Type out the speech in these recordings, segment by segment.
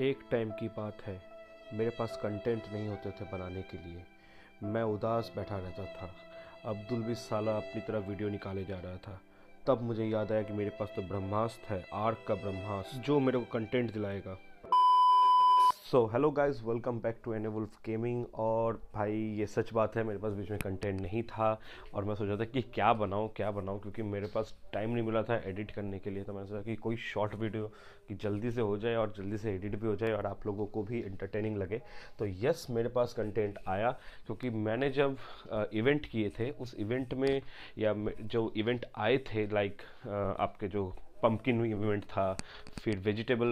एक टाइम की बात है मेरे पास कंटेंट नहीं होते थे बनाने के लिए मैं उदास बैठा रहता था अब्दुल भी साला अपनी तरह वीडियो निकाले जा रहा था तब मुझे याद आया कि मेरे पास तो ब्रह्मास्त्र है आर्क का ब्रह्मास्त्र जो मेरे को कंटेंट दिलाएगा so hello guys welcome back to N Wolf gaming और भाई ये सच बात है मेरे पास बीच में कंटेंट नहीं था और मैं सोचा था कि क्या बनाऊँ क्या बनाऊँ क्योंकि मेरे पास टाइम नहीं मिला था एडिट करने के लिए तो मैंने सोचा कि कोई शॉर्ट वीडियो कि जल्दी से हो जाए और जल्दी से एडिट भी हो जाए और आप लोगों को भी इंटरटेनिंग लगे तो यस मेरे पास कंटेंट आया क्योंकि मैंने जब इवेंट किए थे उस इवेंट में या जो इवेंट आए थे लाइक आपके जो पम्पकिन इवेंट था फिर वेजिटेबल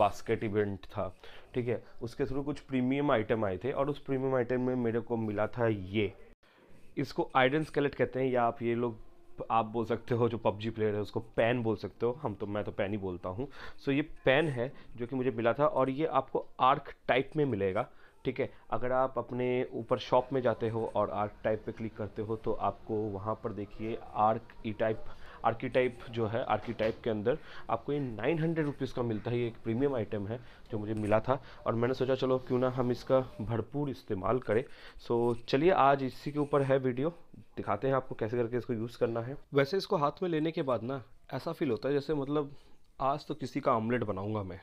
बास्केट इवेंट था ठीक है उसके थ्रू कुछ प्रीमियम आइटम आए थे और उस प्रीमियम आइटम में मेरे को मिला था ये इसको आइडन स्केलेट कहते हैं या आप ये लोग आप बोल सकते हो जो पबजी प्लेयर है उसको पेन बोल सकते हो हम तो मैं तो पेन ही बोलता हूँ सो ये पेन है जो कि मुझे मिला था और ये आपको आर्क टाइप में मिलेगा ठीक है अगर आप अपने ऊपर शॉप में जाते हो और आर्क टाइप पे क्लिक करते हो तो आपको वहाँ पर देखिए आर्क ई टाइप आर्किटाइप जो है आर्किटाइप के अंदर आपको ये नाइन हंड्रेड रुपीज़ का मिलता है ये एक प्रीमियम आइटम है जो मुझे मिला था और मैंने सोचा चलो क्यों ना हम इसका भरपूर इस्तेमाल करें सो चलिए आज इसी के ऊपर है वीडियो दिखाते हैं आपको कैसे करके इसको यूज़ करना है वैसे इसको हाथ में लेने के बाद ना ऐसा फील होता है जैसे मतलब आज तो किसी का ऑमलेट बनाऊँगा मैं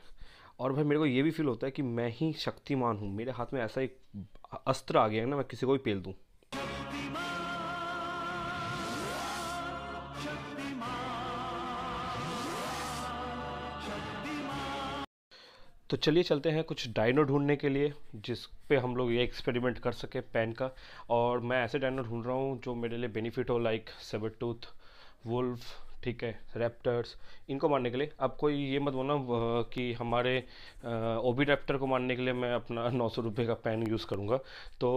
और भाई मेरे को ये भी फील होता है कि मैं ही शक्तिमान हूँ मेरे हाथ में ऐसा एक अस्त्र आ गया है ना मैं किसी को भी पेल दूँ तो चलिए चलते हैं कुछ डायनो ढूंढने के लिए जिस पे हम लोग ये एक्सपेरिमेंट कर सके पेन का और मैं ऐसे डायनो ढूंढ रहा हूँ जो मेरे लिए बेनिफिट हो लाइक सेबर टूथ वुल्फ ठीक है रैप्टर्स इनको मारने के लिए आप कोई ये मत बोलना कि हमारे ओबी रैप्टर को मारने के लिए मैं अपना नौ सौ रुपये का पेन यूज़ करूँगा तो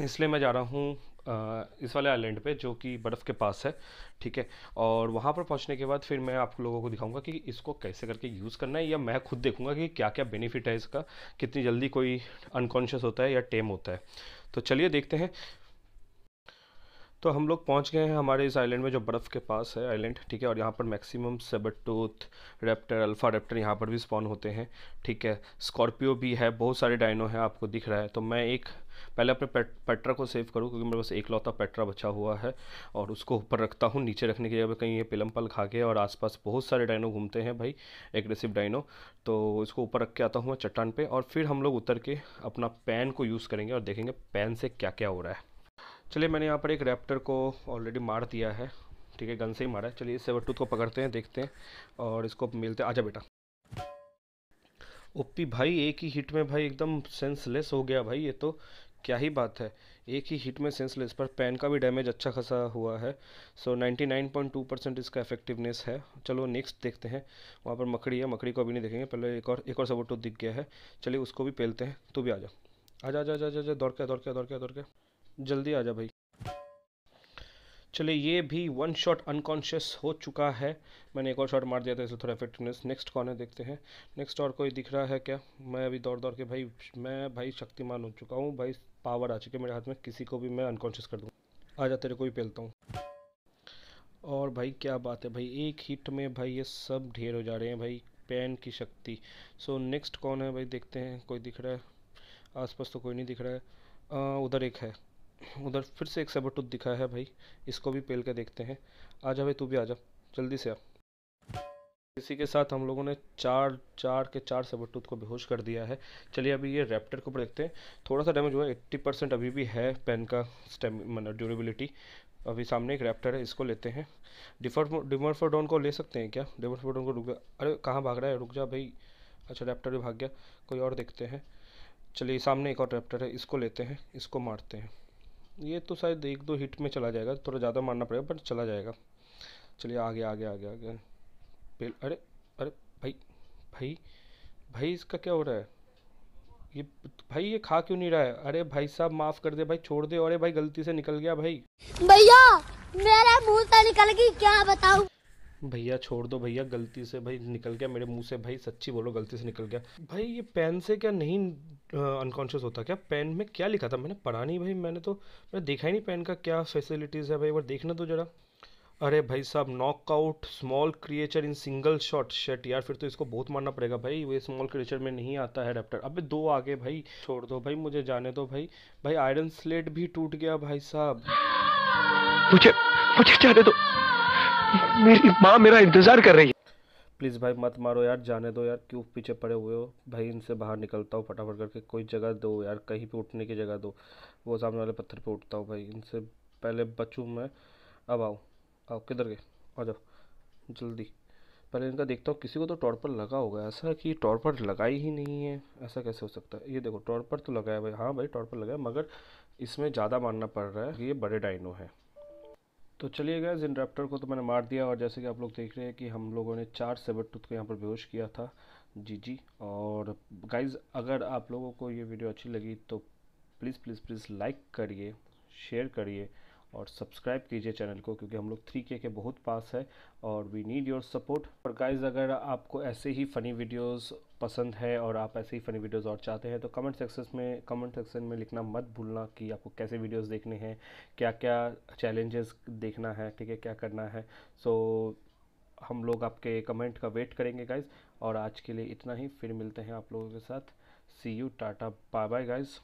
इसलिए मैं जा रहा हूँ इस वाले आइलैंड पे जो कि बर्फ़ के पास है ठीक है और वहाँ पर पहुँचने के बाद फिर मैं आप लोगों को दिखाऊंगा कि इसको कैसे करके यूज़ करना है या मैं खुद देखूंगा कि क्या क्या बेनिफिट है इसका कितनी जल्दी कोई अनकॉन्शियस होता है या टेम होता है तो चलिए देखते हैं तो हम लोग पहुंच गए हैं हमारे इस आइलैंड में जो बर्फ़ के पास है आइलैंड ठीक है और यहाँ पर maximum sabre tooth raptor alpha raptor यहाँ पर भी स्पॉन होते हैं ठीक है स्कॉर्पियो भी है बहुत सारे डायनो हैं आपको दिख रहा है तो मैं एक पहले अपने पेट्रा को सेव करूँ क्योंकि मेरे पास एक लौता पेट्रा बचा हुआ है और उसको ऊपर रखता हूँ नीचे रखने के लिए कहीं ये पिलम पल खा के और आसपास बहुत सारे डायनो घूमते हैं भाई एग्रेसिव डाइनो तो इसको ऊपर रख के आता हूँ मैं चट्टान पर और फिर हम लोग उतर के अपना पैन को यूज़ करेंगे और देखेंगे पैन से क्या क्या हो रहा है चलिए मैंने यहाँ पर एक रैप्टर को ऑलरेडी मार दिया है ठीक है गन से ही मारा है चलिए इस सेवर टूथ को पकड़ते हैं देखते हैं और इसको मिलते आजा बेटा ओपी भाई एक ही हिट में भाई एकदम सेंसलेस हो गया भाई ये तो क्या ही बात है एक ही हिट में सेंसलेस पर पैन का भी डैमेज अच्छा खासा हुआ है सो so, 99.2 परसेंट इसका इफेक्टिवनेस है चलो नेक्स्ट देखते हैं वहाँ पर मकड़ी है मकड़ी को अभी नहीं देखेंगे पहले एक और एक और सबोटो दिख गया है चलिए उसको भी पेलते हैं तो भी आ जा आ जा जा जा जा दौड़ के दौड़ के दौड़ के दौड़ के जल्दी आ जा भाई चलिए ये भी वन शॉट अनकॉन्शियस हो चुका है मैंने एक और शॉट मार दिया था इसलिए थोड़ा इफेक्टिवनेस नेक्स्ट कौन है देखते हैं नेक्स्ट और कोई दिख रहा है क्या मैं अभी दौड़ दौड़ के भाई मैं भाई शक्तिमान हो चुका हूँ भाई पावर आ चुके मेरे हाथ में किसी को भी मैं अनकॉन्शियस कर दूँ आ जा तेरे को भी पेलता हूँ और भाई क्या बात है भाई एक हिट में भाई ये सब ढेर हो जा रहे हैं भाई पेन की शक्ति सो नेक्स्ट कौन है भाई देखते हैं कोई दिख रहा है आसपास तो कोई नहीं दिख रहा है उधर एक है उधर फिर से एक सबरटूथ दिखा है भाई इसको भी पेल के देखते हैं आ जा भाई तू भी आ जा जल्दी से आ इसी के साथ हम लोगों ने चार चार के चार सबरटूथ को बेहोश कर दिया है चलिए अभी ये रैप्टर को देखते हैं थोड़ा सा डैमेज हुआ है एट्टी परसेंट अभी भी है पेन का स्टेम मतलब ड्यूरेबिलिटी अभी सामने एक रैप्टर है इसको लेते हैं डिफर डिमरफोडोन को ले सकते हैं क्या डिमरफोडोन को रुक जा अरे कहाँ भाग रहा है रुक जा भाई अच्छा रैप्टर भी भाग गया कोई और देखते हैं चलिए सामने एक और रैप्टर है इसको लेते हैं इसको मारते हैं ये तो शायद एक दो हिट में चला जाएगा थोड़ा ज़्यादा मारना पड़ेगा बट चला जाएगा चलिए आ गया आ गया पेल अरे अरे भाई भाई भाई इसका क्या हो रहा है ये भाई ये खा क्यों नहीं रहा है अरे भाई साहब माफ़ कर दे भाई छोड़ दे अरे भाई गलती से निकल गया भाई भैया मेरा मुंह से तो निकल गई क्या बताऊं भैया छोड़ दो भैया गलती से भाई निकल गया मेरे मुंह से भाई सच्ची बोलो गलती से निकल गया भाई ये पेन से क्या नहीं अनकॉन्शियस होता क्या पेन में क्या लिखा था मैंने पढ़ा नहीं भाई मैंने तो मैंने देखा ही नहीं पेन का क्या फैसिलिटीज़ है भाई एक देखना तो जरा अरे भाई साहब knockout small creature in single shot shirt यार फिर तो इसको बहुत मारना पड़ेगा भाई वो स्मॉल क्रिएचर में नहीं आता है रैप्टर अबे दो आगे भाई छोड़ दो भाई मुझे जाने दो भाई भाई आयरन स्लेट भी टूट गया भाई साहब मुझे मुझे जाने दो मेरी माँ मेरा इंतजार कर रही है प्लीज़ भाई मत मारो यार जाने दो यार क्यों पीछे पड़े हुए हो भाई इनसे बाहर निकलता हूँ फटाफट करके कोई जगह दो यार कहीं पे उठने की जगह दो वो सामने वाले पत्थर पे उठता हूँ भाई इनसे पहले बचूँ मैं अब आओ आओ किधर गए आ जाओ जल्दी पहले इनका देखता हूँ किसी को तो टॉर पर लगा होगा ऐसा कि टॉर पर लगाई ही नहीं है ऐसा कैसे हो सकता है ये देखो टॉर पर तो लगाया भाई हाँ भाई टॉर पर लगाया मगर इसमें ज़्यादा मानना पड़ रहा है ये बड़े डाइनो हैं तो चलिए गए इन रैप्टर को तो मैंने मार दिया और जैसे कि आप लोग देख रहे हैं कि हम लोगों ने चार सेबर टूथ को यहाँ पर बेहोश किया था जी जी और गाइज अगर आप लोगों को ये वीडियो अच्छी लगी तो प्लीज़ प्लीज़ प्लीज़ लाइक करिए शेयर करिए और सब्सक्राइब कीजिए चैनल को क्योंकि हम लोग थ्री के बहुत पास है और वी नीड योर सपोर्ट और गाइज अगर आपको ऐसे ही फ़नी वीडियोस पसंद है और आप ऐसे ही फ़नी वीडियोस और चाहते हैं तो कमेंट सेक्शन में कमेंट सेक्शन में लिखना मत भूलना कि आपको कैसे वीडियोस देखने हैं क्या क्या चैलेंजेस देखना है ठीक है क्या करना है सो so, हम लोग आपके कमेंट का वेट करेंगे गाइज और आज के लिए इतना ही फिर मिलते हैं आप लोगों के साथ see you tata bye bye guys